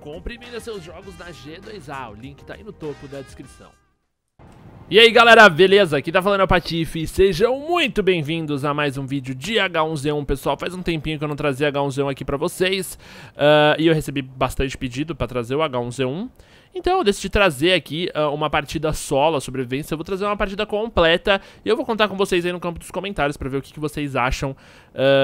Compre e venda seus jogos na G2A, o link tá aí no topo da descrição. E aí galera, beleza? Aqui tá falando é o Patife, sejam muito bem-vindos a mais um vídeo de H1Z1 Pessoal, faz um tempinho que eu não trazia H1Z1 aqui pra vocês uh, E eu recebi bastante pedido pra trazer o H1Z1 então eu decidi trazer aqui uh, uma partida solo, a sobrevivência, eu vou trazer uma partida completa e eu vou contar com vocês aí no campo dos comentários pra ver o que, que vocês acham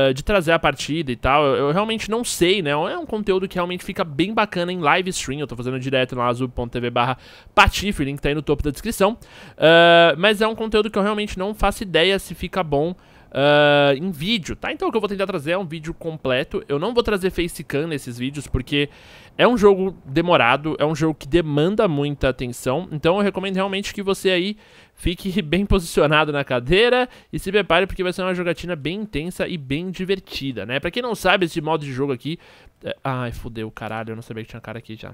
uh, de trazer a partida e tal. Eu, eu, realmente não sei, né? É um conteúdo que realmente fica bem bacana em live stream, eu tô fazendo direto no azul.tv barra patife, o link tá aí no topo da descrição. Uh, mas é um conteúdo que eu realmente não faço ideia se fica bom Uh, em vídeo, tá? Então o que eu vou tentar trazer é um vídeo completo. Eu não vou trazer facecam nesses vídeos, porque é um jogo demorado, é um jogo que demanda muita atenção. Então eu recomendo realmente que você aí fique bem posicionado na cadeira e se prepare, porque vai ser uma jogatina bem intensa e bem divertida, né? Pra quem não sabe, esse modo de jogo aqui... É... Ai, fudeu, caralho, eu não sabia que tinha cara aqui já.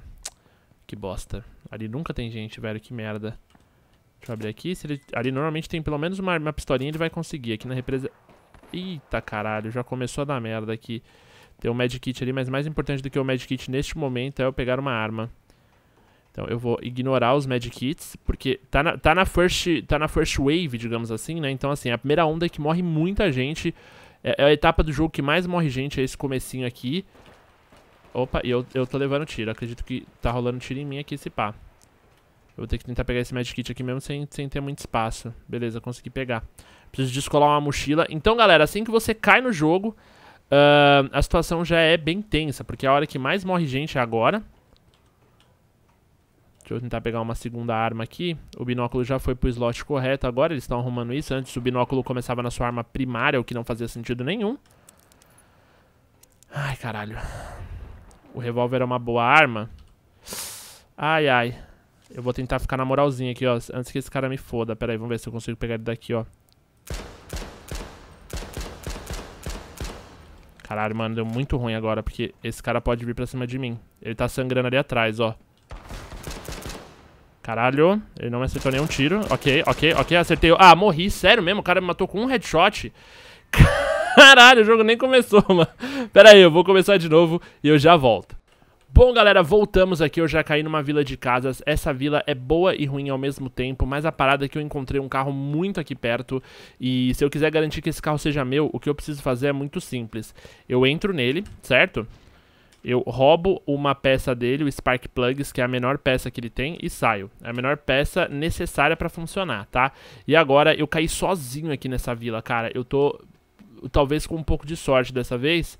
Que bosta. Ali nunca tem gente, velho, que merda. Deixa eu abrir aqui. Se ele... Ali normalmente tem pelo menos uma, uma pistolinha, ele vai conseguir. Aqui na represa... Eita, caralho, já começou a dar merda aqui. Tem um medkit ali, mas mais importante do que o medkit neste momento é eu pegar uma arma. Então eu vou ignorar os medkits, porque tá na, tá na, first, tá na first wave, digamos assim, né? Então assim, é a primeira onda é que morre muita gente. É, é a etapa do jogo que mais morre gente, é esse comecinho aqui. Opa, e eu, eu tô levando tiro. Acredito que tá rolando tiro em mim aqui esse pá. Eu vou ter que tentar pegar esse Magic Kit aqui mesmo sem, sem ter muito espaço. Beleza, consegui pegar. Preciso descolar uma mochila. Então, galera, assim que você cai no jogo, uh, a situação já é bem tensa, porque a hora que mais morre gente é agora. Deixa eu tentar pegar uma segunda arma aqui. O binóculo já foi pro slot correto agora, eles estão arrumando isso. Antes o binóculo começava na sua arma primária, o que não fazia sentido nenhum. Ai, caralho. O revólver é uma boa arma. Ai, ai. Eu vou tentar ficar na moralzinha aqui, ó. Antes que esse cara me foda. Pera aí, vamos ver se eu consigo pegar ele daqui, ó. Caralho, mano, deu muito ruim agora, porque esse cara pode vir pra cima de mim. Ele tá sangrando ali atrás, ó. Caralho, ele não me acertou nenhum tiro. Ok, ok, ok, acertei. Ah, morri, sério mesmo? O cara me matou com um headshot. Caralho, o jogo nem começou, mano. Pera aí, eu vou começar de novo e eu já volto. Bom, galera, voltamos aqui. Eu já caí numa vila de casas. Essa vila é boa e ruim ao mesmo tempo, mas a parada é que eu encontrei um carro muito aqui perto. E se eu quiser garantir que esse carro seja meu, o que eu preciso fazer é muito simples. Eu entro nele, certo? Eu roubo uma peça dele, o Spark Plugs, que é a menor peça que ele tem, e saio. É a menor peça necessária pra funcionar, tá? E agora eu caí sozinho aqui nessa vila, cara. Eu tô, talvez, com um pouco de sorte dessa vez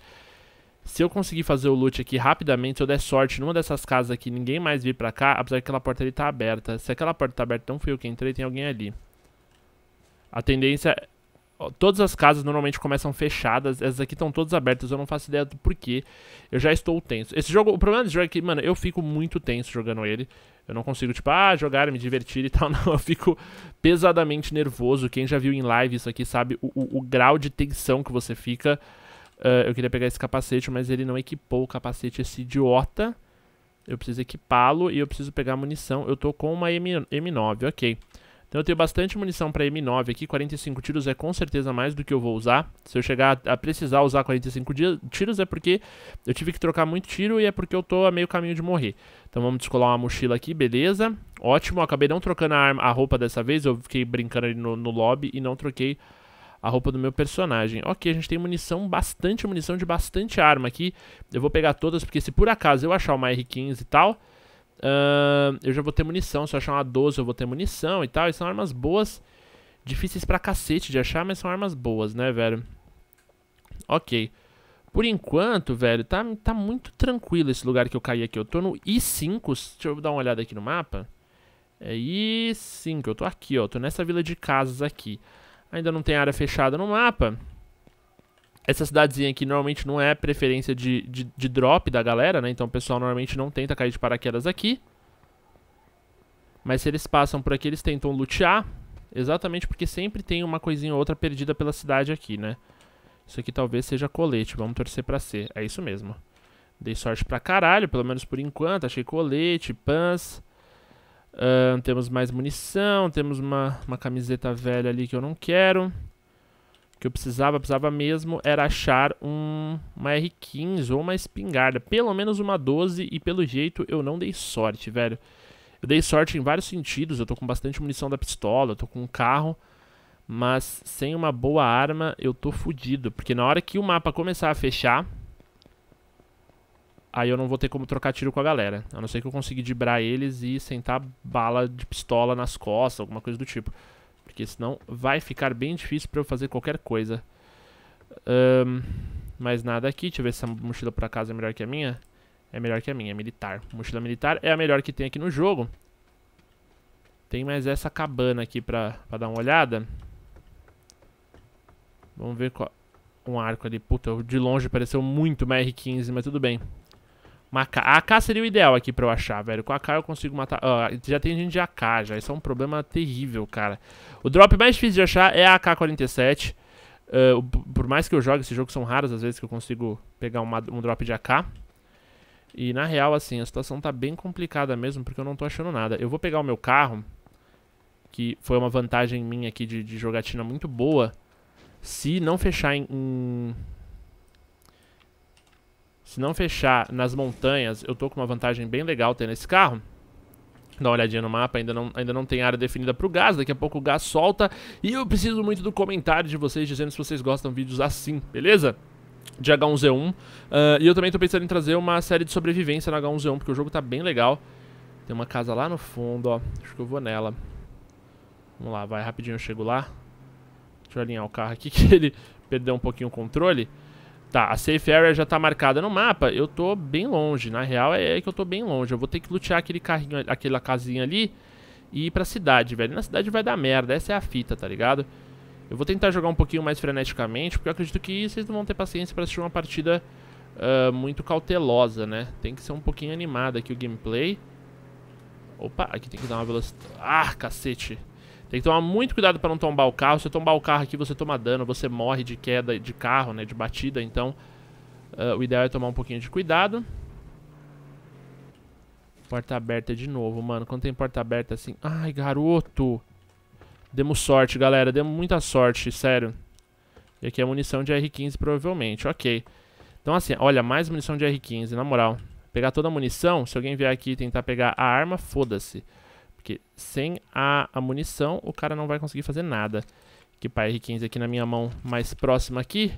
se eu conseguir fazer o loot aqui rapidamente, se eu der sorte numa dessas casas aqui, ninguém mais vir pra cá, apesar que aquela porta ali tá aberta. Se aquela porta tá aberta, não fui eu que entrei, tem alguém ali. A tendência... Todas as casas normalmente começam fechadas, essas aqui estão todas abertas, eu não faço ideia do porquê. Eu já estou tenso. Esse jogo, o problema desse jogo é que, mano, eu fico muito tenso jogando ele. Eu não consigo, tipo, ah, jogar, me divertir e tal, não. Eu fico pesadamente nervoso. Quem já viu em live isso aqui sabe o, o, o grau de tensão que você fica Uh, eu queria pegar esse capacete, mas ele não equipou o capacete, esse idiota. Eu preciso equipá-lo e eu preciso pegar munição. Eu tô com uma M M9, ok. Então eu tenho bastante munição pra M9 aqui. 45 tiros é com certeza mais do que eu vou usar. Se eu chegar a precisar usar 45 tiros é porque eu tive que trocar muito tiro e é porque eu tô a meio caminho de morrer. Então vamos descolar uma mochila aqui, beleza. Ótimo, acabei não trocando a, arma, a roupa dessa vez. Eu fiquei brincando ali no, no lobby e não troquei a roupa do meu personagem. Ok, a gente tem munição, bastante munição de bastante arma aqui. Eu vou pegar todas, porque se por acaso eu achar uma R15 e tal, uh, eu já vou ter munição. Se eu achar uma 12 eu vou ter munição e tal. E são armas boas, difíceis pra cacete de achar, mas são armas boas, né, velho? Ok. Por enquanto, velho, tá, tá muito tranquilo esse lugar que eu caí aqui. Eu tô no I5, deixa eu dar uma olhada aqui no mapa. É I5, eu tô aqui, ó, tô nessa vila de casas aqui. Ainda não tem área fechada no mapa. Essa cidadezinha aqui normalmente não é preferência de, de, de drop da galera, né? Então o pessoal normalmente não tenta cair de paraquedas aqui. Mas se eles passam por aqui, eles tentam lutear. Exatamente porque sempre tem uma coisinha ou outra perdida pela cidade aqui, né? Isso aqui talvez seja colete, vamos torcer pra ser. É isso mesmo. Dei sorte pra caralho, pelo menos por enquanto. Achei colete, pans. Uh, temos mais munição, temos uma, uma camiseta velha ali que eu não quero. O que eu precisava, precisava mesmo, era achar um, uma R15 ou uma espingarda. Pelo menos uma 12 e pelo jeito eu não dei sorte, velho. Eu dei sorte em vários sentidos, eu tô com bastante munição da pistola, eu tô com um carro... Mas sem uma boa arma eu tô fudido, porque na hora que o mapa começar a fechar, Aí eu não vou ter como trocar tiro com a galera. A não ser que eu consiga dibrar eles e sentar bala de pistola nas costas, alguma coisa do tipo. Porque senão vai ficar bem difícil pra eu fazer qualquer coisa. Um, mais nada aqui. Deixa eu ver se essa mochila por acaso é melhor que a minha. É melhor que a minha, é militar. Mochila militar é a melhor que tem aqui no jogo. Tem mais essa cabana aqui pra, pra dar uma olhada. Vamos ver qual... Um arco ali. Puta, de longe pareceu muito uma R15, mas tudo bem. Uma AK. A AK seria o ideal aqui pra eu achar, velho. Com a AK eu consigo matar... já tem gente de AK, já. Isso é um problema terrível, cara. O drop mais difícil de achar é a AK-47. Uh, ah, por mais que eu jogue esse jogo, são raras as vezes que eu consigo pegar uma, um drop de AK. E na real, assim, a situação tá bem complicada mesmo, porque eu não tô achando nada. Eu vou pegar o meu carro, que foi uma vantagem minha aqui de, de jogatina muito boa. Se não fechar em, em se não fechar nas montanhas, eu tô com uma vantagem bem legal tendo esse carro. Dá uma olhadinha no mapa, ainda não, ainda não tem área definida para o gás, daqui a pouco o gás solta. E eu preciso muito do comentário de vocês dizendo se vocês gostam vídeos assim, beleza? De H1Z1. Uh, ah, e eu também estou pensando em trazer uma série de sobrevivência na H1Z1, porque o jogo tá bem legal. Tem uma casa lá no fundo, ó. Acho que eu vou nela. Vamos lá, vai rapidinho, eu chego lá. Deixa eu alinhar o carro aqui, que ele perdeu um pouquinho o controle. Tá, a safe area já tá marcada no mapa. Eu tô bem longe. Na real, é, é que eu tô bem longe. Eu vou ter que lutear aquele carrinho, aquela casinha ali e ir pra cidade, velho. Na cidade vai dar merda. Essa é a fita, tá ligado? Eu vou tentar jogar um pouquinho mais freneticamente, porque eu acredito que vocês não vão ter paciência pra assistir uma partida uh, muito cautelosa, né? Tem que ser um pouquinho animada aqui o gameplay. Opa, aqui tem que dar uma velocidade... Ah, cacete! Tem que tomar muito cuidado para não tombar o carro. Se tombar o carro aqui, você toma dano, você morre de queda de carro, né? De batida, então... Uh, o ideal é tomar um pouquinho de cuidado. Porta aberta de novo, mano. Quando tem porta aberta assim... Ai, garoto! Demos sorte, galera. Demos muita sorte, sério. E aqui é munição de R15, provavelmente. Ok. Então, assim, olha, mais munição de R15, na moral. Pegar toda a munição, se alguém vier aqui e tentar pegar a arma, foda-se. Porque sem a, a munição, o cara não vai conseguir fazer nada. Equipar R15 aqui na minha mão mais próxima aqui.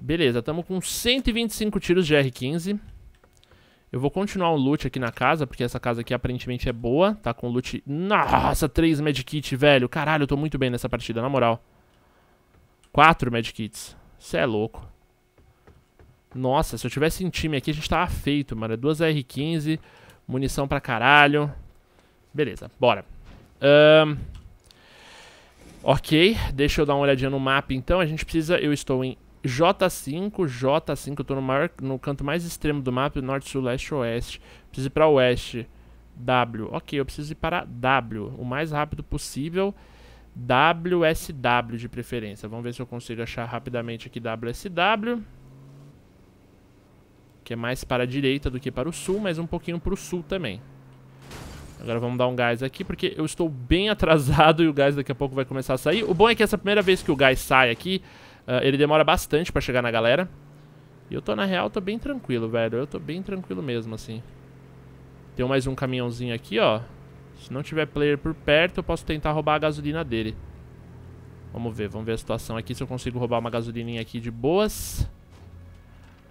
Beleza, estamos com 125 tiros de R15. Eu vou continuar o loot aqui na casa, porque essa casa aqui aparentemente é boa. Tá com loot... Nossa, 3 medkits velho. Caralho, eu tô muito bem nessa partida, na moral. 4 medkits. Cê é louco. Nossa, se eu tivesse em time aqui, a gente tava feito, mano. É duas R15, munição pra caralho. Beleza, bora. Um, ok, deixa eu dar uma olhadinha no mapa então. A gente precisa... Eu estou em J5, J5. Eu estou no, maior, no canto mais extremo do mapa, norte, sul, leste, oeste. Preciso ir para oeste. W. Ok, eu preciso ir para W. O mais rápido possível. WSW de preferência. Vamos ver se eu consigo achar rapidamente aqui WSW. Que é mais para a direita do que para o sul, mas um pouquinho para o sul também. Agora vamos dar um gás aqui, porque eu estou bem atrasado e o gás daqui a pouco vai começar a sair. O bom é que essa primeira vez que o gás sai aqui, uh, ele demora bastante pra chegar na galera. E eu tô, na real, tô bem tranquilo, velho. Eu tô bem tranquilo mesmo, assim. Tem mais um caminhãozinho aqui, ó. Se não tiver player por perto, eu posso tentar roubar a gasolina dele. Vamos ver, vamos ver a situação aqui, se eu consigo roubar uma gasolininha aqui de boas.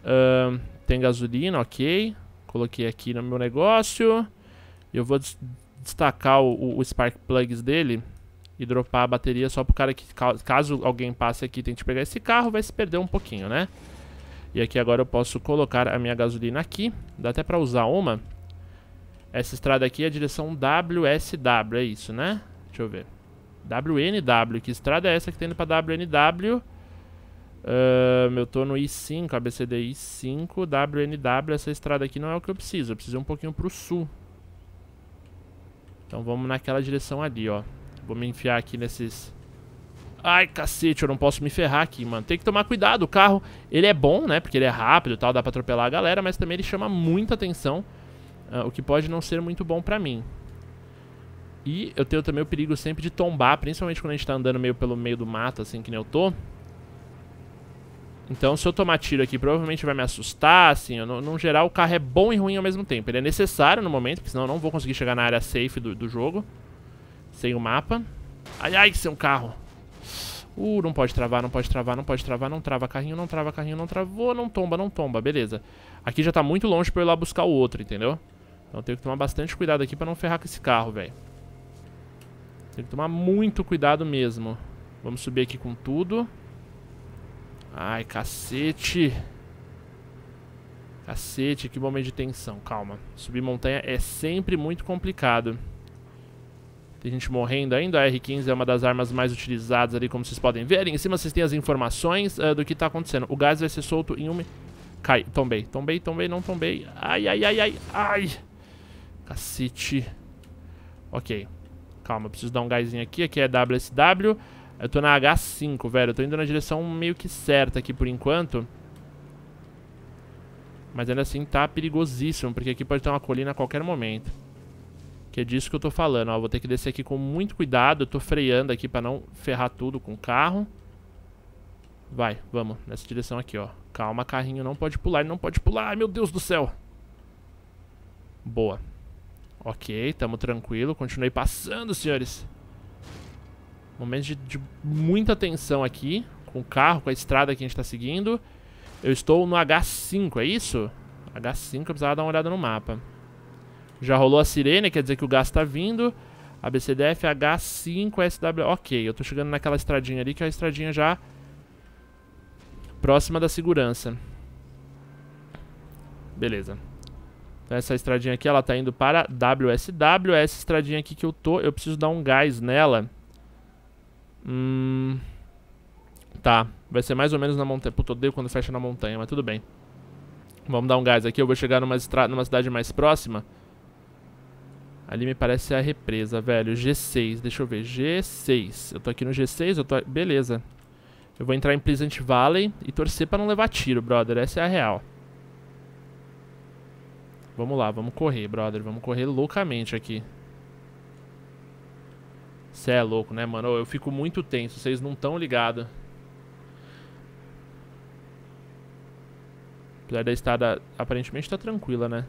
Uh, tem gasolina, ok. Coloquei aqui no meu negócio. Eu vou des destacar o, o, Spark Plugs dele e dropar a bateria só pro cara que, caso alguém passe aqui e tente pegar esse carro, vai se perder um pouquinho, né? E aqui agora eu posso colocar a minha gasolina aqui. Dá até pra usar uma. Essa estrada aqui é a direção WSW, é isso, né? Deixa eu ver. WNW, que estrada é essa que tá indo pra WNW? Uh, eu tô no I5, ABCD I5, WNW, essa estrada aqui não é o que eu preciso. Eu preciso ir um pouquinho pro sul. Então vamos naquela direção ali, ó. Vou me enfiar aqui nesses... Ai, cacete, eu não posso me ferrar aqui, mano. Tem que tomar cuidado, o carro, ele é bom, né? Porque ele é rápido e tal, dá pra atropelar a galera, mas também ele chama muita atenção, uh, o que pode não ser muito bom pra mim. E eu tenho também o perigo sempre de tombar, principalmente quando a gente tá andando meio pelo meio do mato, assim, que nem eu tô. Então, se eu tomar tiro aqui, provavelmente vai me assustar, assim, eu, no, no, geral o carro é bom e ruim ao mesmo tempo. Ele é necessário no momento, porque senão eu não vou conseguir chegar na área safe do, do jogo, sem o mapa. Ai, ai, que é um carro. Uh, não pode travar, não pode travar, não pode travar, não trava carrinho, não trava carrinho, não travou, não tomba, não tomba, beleza. Aqui já tá muito longe pra eu ir lá buscar o outro, entendeu? Então eu tenho que tomar bastante cuidado aqui pra não ferrar com esse carro, velho. Tem que tomar muito cuidado mesmo. Vamos subir aqui com tudo. Tudo. Ai, cacete. Cacete, que momento de tensão. Calma. Subir montanha é sempre muito complicado. Tem gente morrendo ainda. A R15 é uma das armas mais utilizadas ali, como vocês podem ver. Ali em cima vocês têm as informações uh, do que tá acontecendo. O gás vai ser solto em um... Cai. Tombei. Tombei, tombei, não tombei. Ai, ai, ai, ai, ai. Cacete. Ok. Calma, preciso dar um gásinho aqui. Aqui é WSW. Eu tô na H5, velho. Eu tô indo na direção meio que certa aqui por enquanto. Mas ainda assim tá perigosíssimo, porque aqui pode ter uma colina a qualquer momento. Que é disso que eu tô falando, ó. Vou ter que descer aqui com muito cuidado. Eu tô freando aqui pra não ferrar tudo com o carro. Vai, vamos. Nessa direção aqui, ó. Calma, carrinho. Não pode pular, não pode pular. Ai, meu Deus do céu. Boa. Ok, tamo tranquilo. Continuei passando, senhores. Momento de, de muita tensão aqui, com o carro, com a estrada que a gente tá seguindo. Eu estou no H5, é isso? H5, eu precisava dar uma olhada no mapa. Já rolou a sirene, quer dizer que o gás tá vindo. ABCDF H5SW. Ok, eu tô chegando naquela estradinha ali, que é a estradinha já próxima da segurança. Beleza. Então essa estradinha aqui, ela tá indo para WSW. Essa estradinha aqui que eu tô, eu preciso dar um gás nela. Hum... Tá, vai ser mais ou menos na montanha. Puta, odeio quando fecha na montanha, mas tudo bem. Vamos dar um gás aqui, eu vou chegar numa, estra... numa cidade mais próxima. Ali me parece a represa, velho. G6, deixa eu ver. G6. Eu tô aqui no G6, eu tô... Beleza. Eu vou entrar em Pleasant Valley e torcer pra não levar tiro, brother. Essa é a real. Vamos lá, vamos correr, brother. Vamos correr loucamente aqui. Você é louco, né, mano? Eu fico muito tenso, vocês não estão ligados. Apesar da estrada aparentemente tá tranquila, né?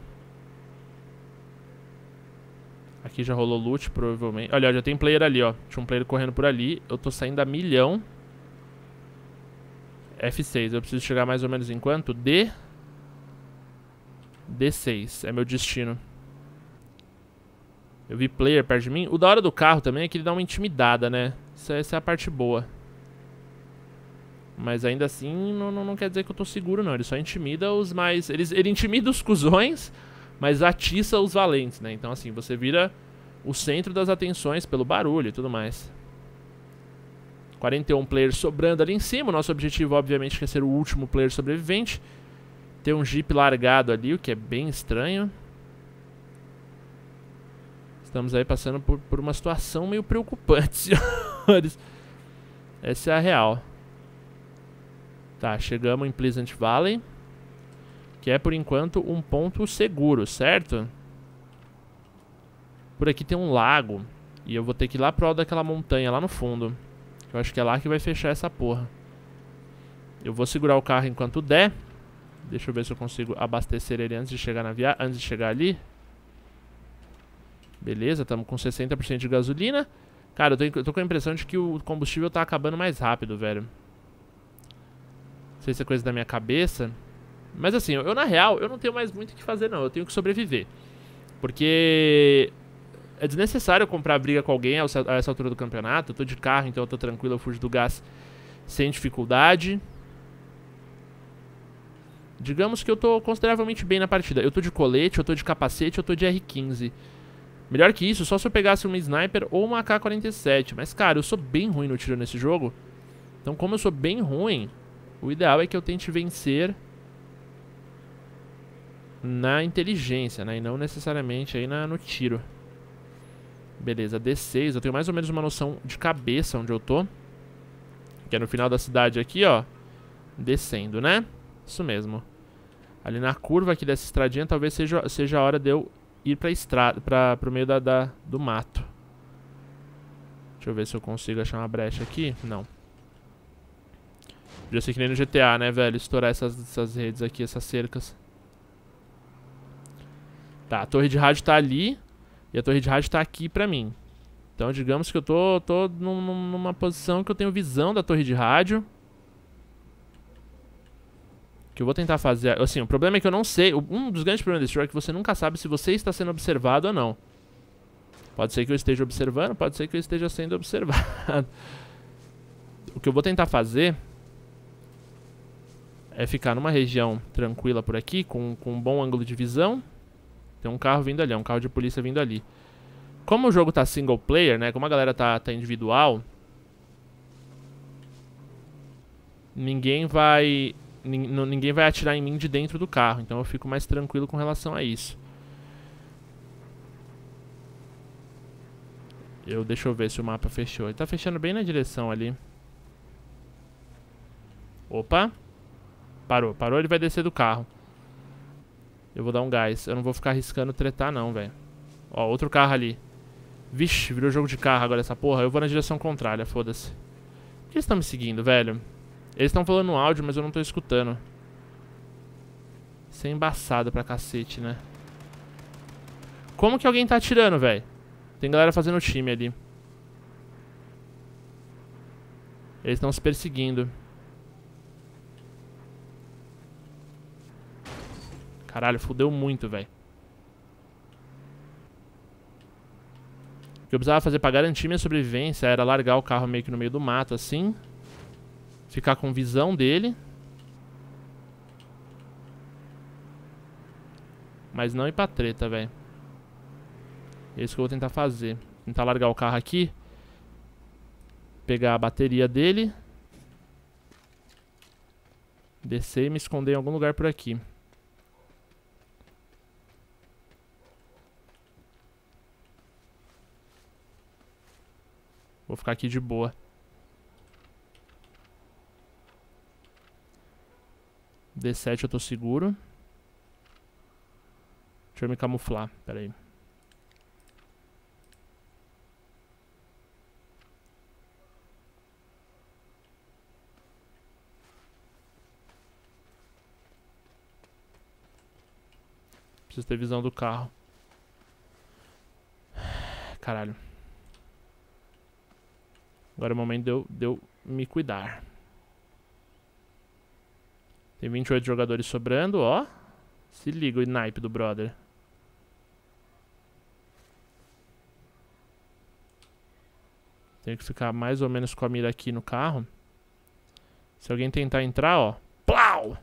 Aqui já rolou loot, provavelmente. Olha, já tem player ali, ó. Tinha um player correndo por ali. Eu tô saindo a milhão. F6. Eu preciso chegar mais ou menos em quanto? D... D6. É meu destino. Eu vi player perto de mim. O da hora do carro também é que ele dá uma intimidada, né? Essa, essa é, é a parte boa. Mas ainda assim, não, não, não, quer dizer que eu tô seguro, não. Ele só intimida os mais... Ele, ele intimida os cuzões, mas atiça os valentes, né? Então, assim, você vira o centro das atenções pelo barulho e tudo mais. 41 players sobrando ali em cima. Nosso objetivo, obviamente, é ser o último player sobrevivente. Tem um jeep largado ali, o que é bem estranho. Estamos aí passando por, por uma situação meio preocupante, senhores. Essa é a real. Tá, chegamos em Pleasant Valley. Que é, por enquanto, um ponto seguro, certo? Por aqui tem um lago. E eu vou ter que ir lá pro alto daquela montanha, lá no fundo. Eu acho que é lá que vai fechar essa porra. Eu vou segurar o carro enquanto der. Deixa eu ver se eu consigo abastecer ele antes de chegar, na via antes de chegar ali. Beleza, estamos com 60% de gasolina. Cara, eu tô, eu tô, com a impressão de que o combustível tá acabando mais rápido, velho. Não sei se é coisa da minha cabeça. Mas assim, eu, na real, eu não tenho mais muito o que fazer, não. Eu tenho que sobreviver. Porque é desnecessário comprar briga com alguém a essa altura do campeonato. Eu tô de carro, então eu tô tranquilo, eu fujo do gás sem dificuldade. Digamos que eu tô consideravelmente bem na partida. Eu tô de colete, eu tô de capacete, eu tô de R15. Melhor que isso, só se eu pegasse uma sniper ou uma AK-47. Mas, cara, eu sou bem ruim no tiro nesse jogo. Então, como eu sou bem ruim, o ideal é que eu tente vencer na inteligência, né? E não necessariamente aí na, no tiro. Beleza, D6. Eu tenho mais ou menos uma noção de cabeça onde eu tô. Que é no final da cidade aqui, ó. Descendo, né? Isso mesmo. Ali na curva aqui dessa estradinha, talvez seja, seja a hora de eu ir pra estrada, pra, pro meio da, da, do mato. Deixa eu ver se eu consigo achar uma brecha aqui. Não. Podia ser que nem no GTA, né, velho? Estourar essas, essas redes aqui, essas cercas. Tá, a torre de rádio tá ali. E a torre de rádio tá aqui pra mim. Então, digamos que eu tô, tô num, numa posição que eu tenho visão da torre de rádio que eu vou tentar fazer... Assim, o problema é que eu não sei... Um dos grandes problemas desse jogo é que você nunca sabe se você está sendo observado ou não. Pode ser que eu esteja observando, pode ser que eu esteja sendo observado. o que eu vou tentar fazer... É ficar numa região tranquila por aqui, com, com um bom ângulo de visão. Tem um carro vindo ali, é um carro de polícia vindo ali. Como o jogo tá single player, né? Como a galera tá, tá individual... Ninguém vai ninguém vai atirar em mim de dentro do carro, então eu fico mais tranquilo com relação a isso. Eu, deixa eu ver se o mapa fechou. Ele tá fechando bem na direção ali. Opa. Parou, parou, ele vai descer do carro. Eu vou dar um gás. Eu não vou ficar arriscando tretar não, velho. Ó, outro carro ali. Vixe, virou jogo de carro agora essa porra. Eu vou na direção contrária, foda-se. Por que eles estão me seguindo, velho? Eles estão falando no áudio, mas eu não tô escutando. Isso é embaçado pra cacete, né? Como que alguém tá atirando, velho? Tem galera fazendo time ali. Eles estão se perseguindo. Caralho, fudeu muito, velho. O que eu precisava fazer pra garantir minha sobrevivência era largar o carro meio que no meio do mato, assim. Assim. Ficar com visão dele. Mas não ir pra treta, velho. É isso que eu vou tentar fazer. Tentar largar o carro aqui. Pegar a bateria dele. Descer e me esconder em algum lugar por aqui. Vou ficar aqui de boa. D7 eu tô seguro. Deixa eu me camuflar, Peraí. aí. Preciso ter visão do carro. Caralho. Agora é o momento de eu, de eu me cuidar. Tem 28 jogadores sobrando, ó. Se liga o naipe do brother. Tenho que ficar mais ou menos com a mira aqui no carro. Se alguém tentar entrar, ó. Plau!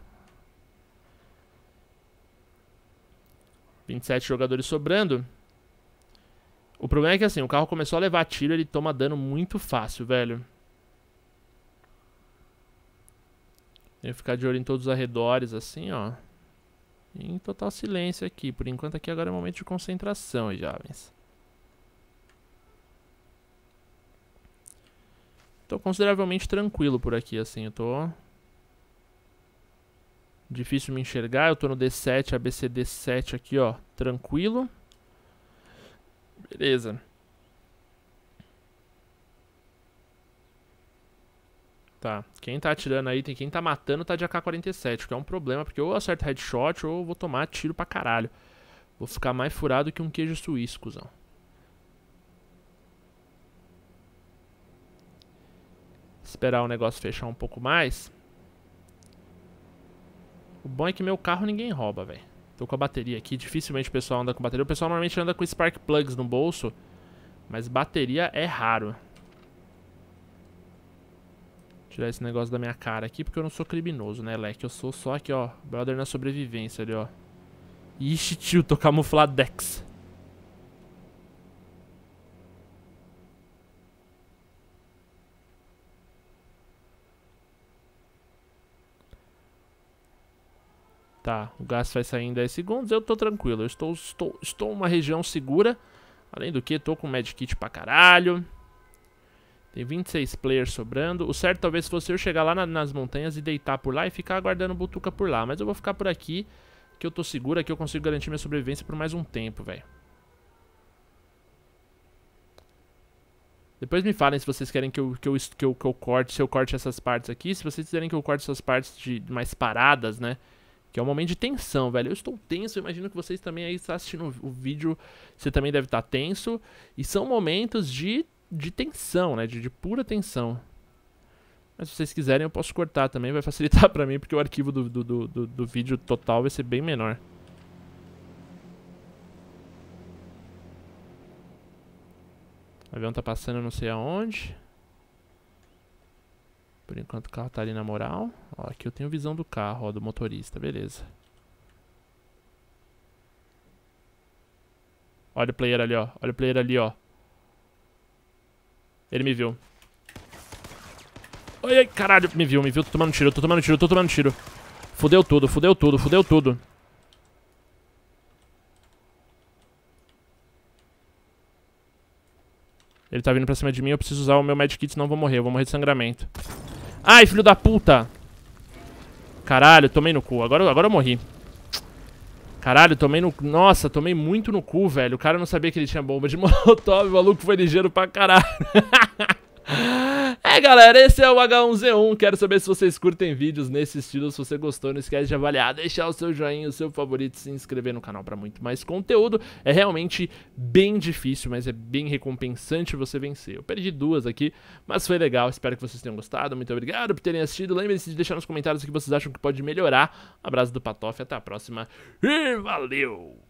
27 jogadores sobrando. O problema é que assim, o carro começou a levar tiro, ele toma dano muito fácil, velho. Eu ficar de olho em todos os arredores, assim, ó. Em total silêncio aqui. Por enquanto aqui agora é momento de concentração, jovens. Tô consideravelmente tranquilo por aqui, assim. Eu tô... Difícil me enxergar. Eu tô no D7, ABCD7 aqui, ó. Tranquilo. Beleza. Tá. Quem tá atirando aí, tem quem tá matando tá de AK-47, que é um problema, porque ou eu acerto headshot ou eu vou tomar tiro pra caralho. Vou ficar mais furado que um queijo suíço, cuzão. Esperar o negócio fechar um pouco mais. O bom é que meu carro ninguém rouba, velho. Tô com a bateria aqui, dificilmente o pessoal anda com bateria. O pessoal normalmente anda com spark plugs no bolso, mas bateria é raro. Tirar esse negócio da minha cara aqui, porque eu não sou criminoso, né, leque? Eu sou só aqui, ó, brother na sobrevivência ali, ó. Ixi, tio, tô camuflado, Dex. Tá, o gás vai sair em 10 segundos, eu tô tranquilo, eu estou, estou, estou uma região segura. Além do que, tô com medkit pra caralho. Tem 26 players sobrando. O certo talvez fosse eu chegar lá na, nas montanhas e deitar por lá e ficar aguardando Butuca por lá. Mas eu vou ficar por aqui, que eu tô seguro, que eu consigo garantir minha sobrevivência por mais um tempo, velho. Depois me falem se vocês querem que eu, que, eu, que, eu, que eu corte, se eu corte essas partes aqui. Se vocês quiserem que eu corte essas partes de mais paradas, né? Que é um momento de tensão, velho. Eu estou tenso, eu imagino que vocês também aí estão assistindo o vídeo, você também deve estar tenso. E são momentos de de tensão, né? De, de pura tensão. Mas se vocês quiserem eu posso cortar também, vai facilitar pra mim, porque o arquivo do, do, do, do vídeo total vai ser bem menor. O avião tá passando não sei aonde. Por enquanto o carro tá ali na moral. Ó, aqui eu tenho visão do carro, ó, do motorista, beleza. Olha o player ali, ó. Olha o player ali, ó. Ele me viu. Ai, ai, caralho. Me viu, me viu. Tô tomando tiro, tô tomando tiro, tô tomando tiro. Fudeu tudo, fudeu tudo, fudeu tudo. Ele tá vindo pra cima de mim, eu preciso usar o meu medkit, senão eu vou morrer. Eu vou morrer de sangramento. Ai, filho da puta! Caralho, tomei no cu. Agora, agora eu morri. Caralho, tomei no... Nossa, tomei muito no cu, velho. O cara não sabia que ele tinha bomba de molotov, o maluco foi ligeiro pra caralho. É galera, esse é o H1Z1, quero saber se vocês curtem vídeos nesse estilo, se você gostou, não esquece de avaliar, deixar o seu joinha, o seu favorito, se inscrever no canal para muito mais conteúdo, é realmente bem difícil, mas é bem recompensante você vencer, eu perdi duas aqui, mas foi legal, espero que vocês tenham gostado, muito obrigado por terem assistido, lembre-se de deixar nos comentários o que vocês acham que pode melhorar, um abraço do Patof, até a próxima e valeu!